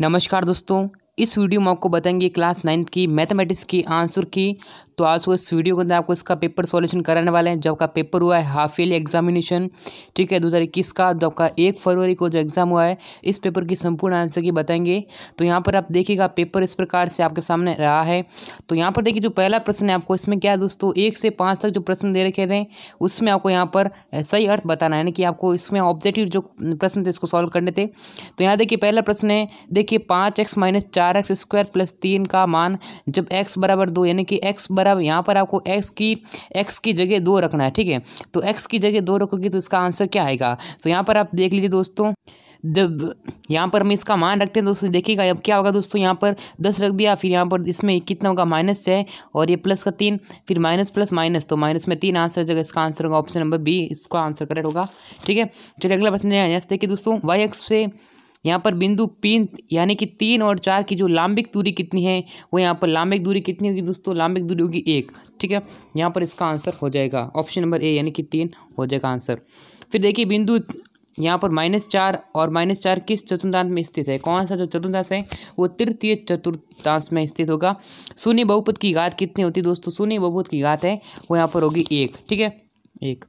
नमस्कार दोस्तों इस वीडियो में आपको बताएंगे क्लास नाइन्थ की मैथमेटिक्स की आंसर की तो आज वो इस वीडियो के अंदर आपको इसका पेपर सॉल्यूशन कराने वाले हैं जब का पेपर हुआ है हाफ ईयरली एग्जामिनेशन ठीक है दो हज़ार इक्कीस का जब का एक फरवरी को जो एग्ज़ाम हुआ है इस पेपर की संपूर्ण आंसर की बताएंगे तो यहाँ पर आप देखिएगा पेपर इस प्रकार से आपके सामने रहा है तो यहाँ पर देखिए जो पहला प्रश्न है आपको इसमें क्या है दोस्तों एक से पाँच तक जो प्रश्न दे रखे थे उसमें आपको यहाँ पर सही अर्थ बताना है यानी कि आपको इसमें ऑब्जेक्टिव जो प्रश्न थे इसको सॉल्व करने थे तो यहाँ देखिए पहला प्रश्न है देखिए पाँच एक्स माइनस चार एक्स स्क्वायर प्लस तीन का मान जब एक्स बराबर दो यानी कि एक्स बराबर मतलब यहाँ पर आपको एक्स की एक्स की जगह दो रखना है ठीक है तो एक्स की जगह दो रखोगे तो इसका आंसर क्या आएगा तो यहाँ पर आप देख लीजिए दोस्तों जब यहाँ पर हम इसका मान रखते हैं दोस्तों देखिएगा अब क्या होगा दोस्तों यहाँ पर दस रख दिया फिर यहाँ पर इसमें कितना होगा माइनस छः और ये प्लस का तीन फिर माइनस प्लस माइनस तो माइनस में तीन आंसर जगह इसका आंसर होगा ऑप्शन नंबर बी इसका आंसर करेक्ट होगा ठीक है चलिए अगला प्रश्न देखिए दोस्तों वाई एक्स से यहाँ पर बिंदु पिन यानी कि तीन और चार की जो लांबिक दूरी कितनी है वो यहाँ पर लांबिक दूरी कितनी होगी दोस्तों लांबिक दूरी होगी एक ठीक है यहाँ पर इसका आंसर हो जाएगा ऑप्शन नंबर ए यानी कि तीन हो जाएगा आंसर फिर देखिए बिंदु यहाँ पर माइनस चार और माइनस चार किस चतुर्थांश में स्थित है कौन सा जो चतुर्थांश है वो तृतीय चतुर्थांश में स्थित होगा शून्य बहुपद की घात कितनी होती है दोस्तों शून्य बहुपद की घात है वो यहाँ पर होगी एक ठीक है एक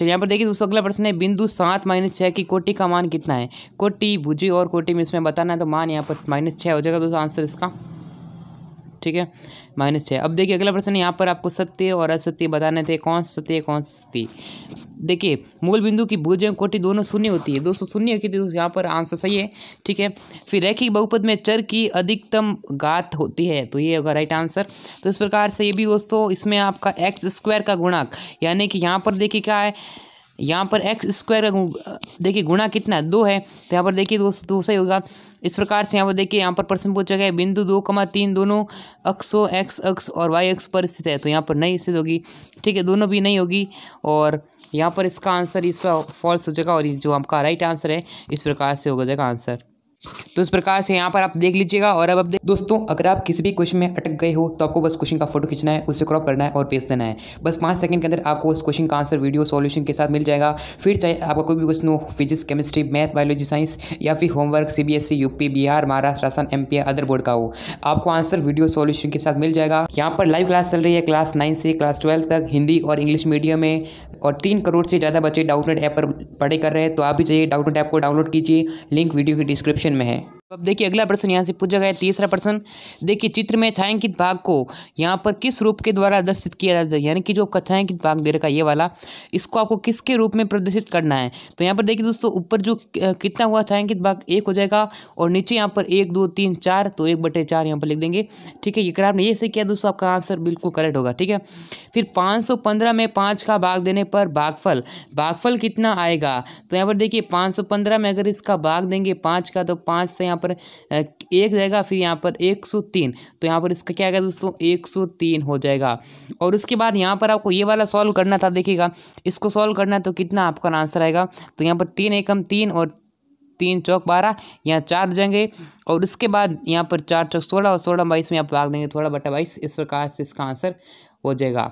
चलिए तो यहाँ पर देखिए दोस्तों अगला प्रश्न है बिंदु सात माइनस छः की कोटि का मान कितना है कोटि भुजी और कोटि में इसमें बताना है तो मान यहाँ पर माइनस छः हो जाएगा दोस्तों आंसर इसका ठीक है माइनस छः अब देखिए अगला प्रश्न यहाँ पर आपको सत्य और असत्य बताने थे कौन सत्य कौन सत्य देखिए मूल बिंदु की भुज कोटि दोनों शून्य होती है दोस्तों शून्य की तो यहाँ पर आंसर सही है ठीक है फिर रैखिक बहुपद में चर की अधिकतम घात होती है तो ये होगा राइट आंसर तो इस प्रकार से ये भी दोस्तों इसमें आपका एक्स स्क्वायर का गुणाक यानी कि यहाँ पर देखिए क्या है यहाँ पर एक्स स्क्वायर का देखिए गुणा कितना है दो है तो यहाँ पर देखिए दोस्त दो सही होगा इस प्रकार से यहाँ पर देखिए यहाँ पर प्रश्न पूछा गया है बिंदु दो कमा तीन दोनों अक्सों एक्स अक्ष और वाई अक्ष पर स्थित है तो यहाँ पर नहीं स्थित होगी ठीक है दोनों भी नहीं होगी और यहाँ पर इसका आंसर इस पर फॉल्स हो जाएगा और जो आपका राइट आंसर है इस प्रकार से हो जाएगा आंसर तो इस प्रकार से यहाँ पर आप देख लीजिएगा और अब आप दोस्तों अगर आप किसी भी क्वेश्चन में अटक गए हो तो आपको बस क्वेश्चन का फोटो खींचना है उसे क्रॉप करना है और भेज देना है बस पाँच सेकंड के अंदर आपको उस क्वेश्चन का आंसर वीडियो सॉल्यूशन के साथ मिल जाएगा फिर चाहे आपका कोई भी क्वेश्चन हो physics chemistry math biology science या फिर homework C B S P Bihar Maharashtra Rajasthan M other board का हो आपको आंसर वीडियो सॉल्यूशन के साथ मिल जाएगा यहाँ पर लाइव क्लास चल रही है क्लास नाइन से क्लास ट्वेल्व तक हिंदी और इंग्लिश मीडियम में और तीन करोड़ से ज़्यादा बच्चे डाउटनेट ऐप पर पढ़े कर रहे हैं तो आप भी चाहिए डाउटनेट ऐप को डाउनलोड कीजिए लिंक वीडियो की डिस्क्रिप्शन क्वेश्चन में है तो अब देखिए अगला प्रश्न यहाँ से पूछा गया तीसरा प्रश्न देखिए चित्र में छायांकित भाग को यहाँ पर किस रूप के द्वारा दर्शित किया जाता है यानी कि जो आपका छायांकित भाग दे रखा ये वाला इसको आपको किसके रूप में प्रदर्शित करना है तो यहाँ पर देखिए दोस्तों ऊपर जो कितना हुआ छायांकित भाग एक हो जाएगा और नीचे यहाँ पर एक दो तीन चार तो एक बटे चार यहाँ पर लिख देंगे ठीक है ये अगर आपने ये सही किया दोस्तों आपका आंसर बिल्कुल करेक्ट होगा ठीक है फिर पाँच में पाँच का भाग देने पर भागफल भागफल कितना आएगा तो यहाँ पर देखिए पाँच में अगर इसका भाग देंगे पाँच का तो पाँच से यहाँ पर एक जाएगा फिर यहाँ पर एक सौ तीन तो यहाँ पर इसका क्या आएगा दोस्तों एक सौ तीन हो जाएगा और उसके बाद यहाँ पर आपको ये वाला सॉल्व करना था देखिएगा इसको सॉल्व करना तो कितना आपका आंसर आएगा तो यहाँ पर तीन एकम तीन और तीन चौक बारह यहाँ चार जाएंगे और उसके बाद यहाँ पर चार चौक सोलह और सोलह बाईस में आप भाग देंगे थोड़ा बटा बाईस इस प्रकार से इसका आंसर हो जाएगा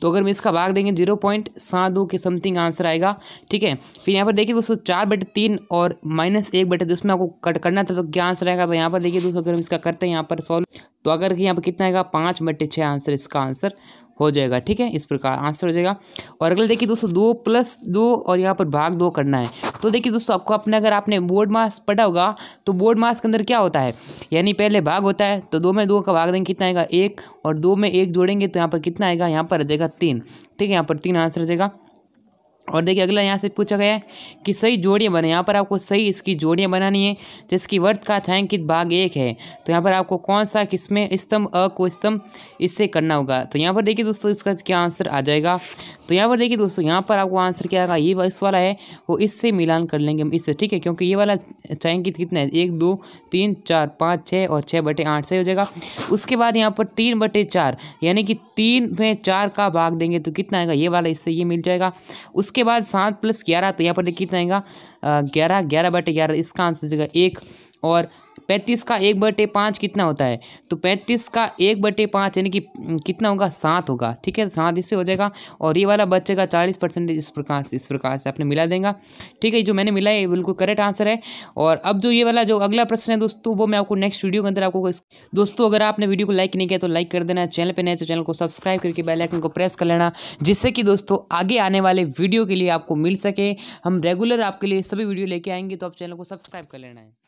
तो अगर हम इसका भाग देंगे जीरो पॉइंट सात दो के समथिंग आंसर आएगा ठीक है फिर यहाँ पर देखिए दोस्तों चार बटे तीन और माइनस एक बटे दो आपको कट करना था तो क्या आंसर आएगा तो यहाँ पर देखिए दोस्तों अगर हम इसका करते हैं यहाँ पर सॉल्व तो अगर यहाँ पर कितना आएगा पाँच बटे छः आंसर इसका आंसर हो जाएगा ठीक है इस प्रकार आंसर हो जाएगा और अगले देखिए दोस्तों दो प्लस दो और यहाँ पर भाग दो करना है तो देखिए दोस्तों आपको अपने अगर आपने बोर्ड मास पढ़ा होगा तो बोर्ड मास के अंदर क्या होता है यानी पहले भाग होता है तो दो में दो का भाग देंगे कितना आएगा एक और दो में एक जोड़ेंगे तो यहाँ पर कितना आएगा यहाँ पर आ जाएगा तीन ठीक है यहाँ पर तीन आंसर हो जाएगा और देखिए अगला यहाँ से पूछा गया है कि सही जोड़ियाँ बने यहाँ पर आपको सही इसकी जोड़ियाँ बनानी है जिसकी वर्त का छायांकित भाग एक है तो यहाँ पर आपको कौन सा किसमें स्तंभ अ को स्तंभ इससे करना होगा तो यहाँ पर देखिए दोस्तों इसका क्या आंसर आ जाएगा तो यहाँ पर देखिए दोस्तों यहाँ पर आपको आंसर क्या आएगा ये इस वाला है वो इससे मिलान कर लेंगे हम इससे ठीक है क्योंकि ये वाला छायांकित कितना है एक दो तीन चार पाँच छः और छः बटे आठ से हो जाएगा उसके बाद यहाँ पर तीन बटे चार यानी कि तीन में चार का भाग देंगे तो कितना आएगा ये वाला इससे ये मिल जाएगा उस उसके बाद सात प्लस ग्यारह तो यहाँ पर देखिए कितना आएगा ग्यारह ग्यारह बटे ग्यारह इसका आंसर जगह एक और पैंतीस का एक बटे पाँच कितना होता है तो पैंतीस का एक बटे पाँच यानी कि कितना होगा सात होगा ठीक है सात इससे हो जाएगा और ये वाला बचेगा चालीस परसेंटेज इस प्रकार से इस प्रकार से आपने मिला देंगे ठीक है जो मैंने मिला है ये बिल्कुल करेक्ट आंसर है और अब जो ये वाला जो अगला प्रश्न है दोस्तों वो मैं आपको नेक्स्ट वीडियो के अंदर आपको दोस्तों अगर आपने वीडियो को लाइक नहीं किया तो लाइक कर देना चैनल पर नहीं तो चैनल को सब्सक्राइब करके बेलाइकन को प्रेस कर लेना जिससे कि दोस्तों आगे आने वाले वीडियो के लिए आपको मिल सके हम रेगुलर आपके लिए सभी वीडियो लेके आएंगे तो आप चैनल को सब्सक्राइब कर लेना है